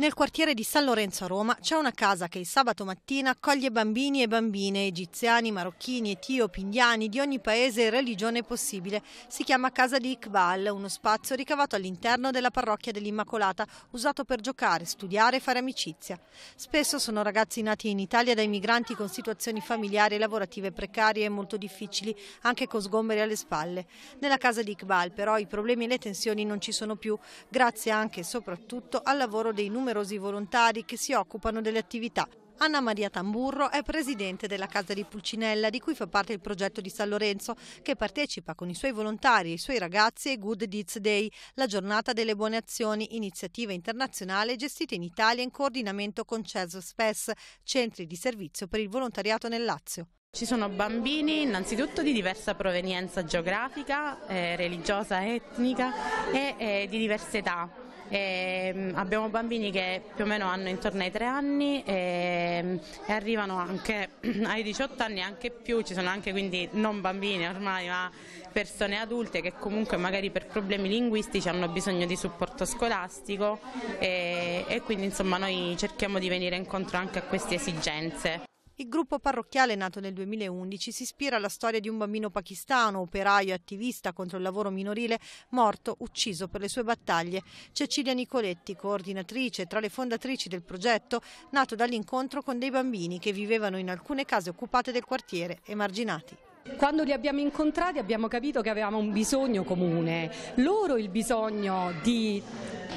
Nel quartiere di San Lorenzo a Roma c'è una casa che il sabato mattina accoglie bambini e bambine egiziani, marocchini, etiopi, indiani di ogni paese e religione possibile. Si chiama Casa di Iqbal, uno spazio ricavato all'interno della parrocchia dell'Immacolata, usato per giocare, studiare e fare amicizia. Spesso sono ragazzi nati in Italia da immigranti con situazioni familiari e lavorative precarie e molto difficili, anche con sgomberi alle spalle. Nella casa di Iqbal però i problemi e le tensioni non ci sono più, grazie anche e soprattutto al lavoro dei numeri numerosi volontari che si occupano delle attività. Anna Maria Tamburro è presidente della Casa di Pulcinella, di cui fa parte il progetto di San Lorenzo, che partecipa con i suoi volontari e i suoi ragazzi ai Good Deeds Day, la giornata delle buone azioni, iniziativa internazionale gestita in Italia in coordinamento con CESO Spes, centri di servizio per il volontariato nel Lazio. Ci sono bambini innanzitutto di diversa provenienza geografica, eh, religiosa, etnica e eh, di diversa età e ehm, abbiamo bambini che più o meno hanno intorno ai 3 anni ehm, e, arrivano anche ai 18 anni, anche più, ci sono anche quindi non bambini ormai ma persone adulte che comunque magari per problemi linguistici hanno bisogno di supporto scolastico e quindi insomma noi cerchiamo di venire incontro anche a queste esigenze. Il gruppo parrocchiale nato nel 2011 si ispira alla storia di un bambino pakistano, operaio e attivista contro il lavoro minorile, morto, ucciso per le sue battaglie. Cecilia Nicoletti, coordinatrice tra le fondatrici del progetto, nato dall'incontro con dei bambini che vivevano in alcune case occupate del quartiere, emarginati. Quando li abbiamo incontrati abbiamo capito che avevamo un bisogno comune, loro il bisogno di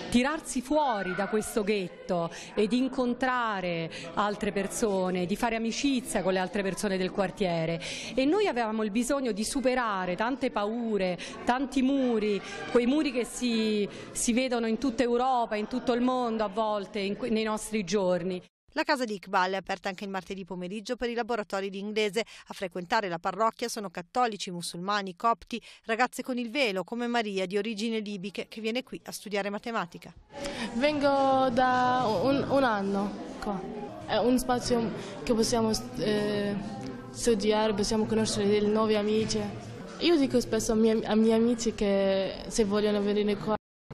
tirarsi fuori da questo ghetto e di incontrare altre persone, di fare amicizia con le altre persone del quartiere e noi avevamo il bisogno di superare tante paure, tanti muri, quei muri che si, si vedono in tutta Europa, in tutto il mondo a volte, in, nei nostri giorni. La casa di Iqbal è aperta anche il martedì pomeriggio per i laboratori di inglese. A frequentare la parrocchia sono cattolici, musulmani, copti, ragazze con il velo come Maria di origine libiche che viene qui a studiare matematica. Vengo da un, un anno qua. È un spazio che possiamo eh, studiare, possiamo conoscere dei nuovi amici. Io dico spesso ai miei, ai miei amici che se vogliono venire qua